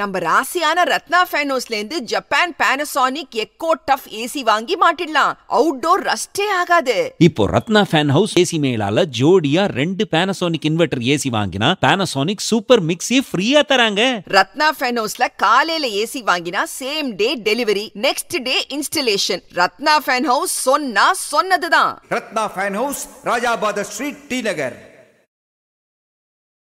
நம்ம ராசியான ரத்னா ஃபேனோஸ்ல இருந்து Japan Panasonic eco tough AC வாங்கி மாட்டிடலாம் அவுட்டோர் ரஸ்டே ஆகாது இப்போ ரத்னா ஃபேன் ஹவுஸ் ஏசி மேலால ஜோடியா ரெண்டு பானசோனிக் இன்வெர்டர் ஏசி வாங்கினா பானசோனிக் சூப்பர் மிக்ஸி ஃப்ரீயா தராங்க ரத்னா ஃபேனோஸ்ல காலையில ஏசி வாங்கினா same day delivery next day installation Ratna fan house சொன்னா சொன்னதுதான் Ratna fan house Rajabather street T நகர்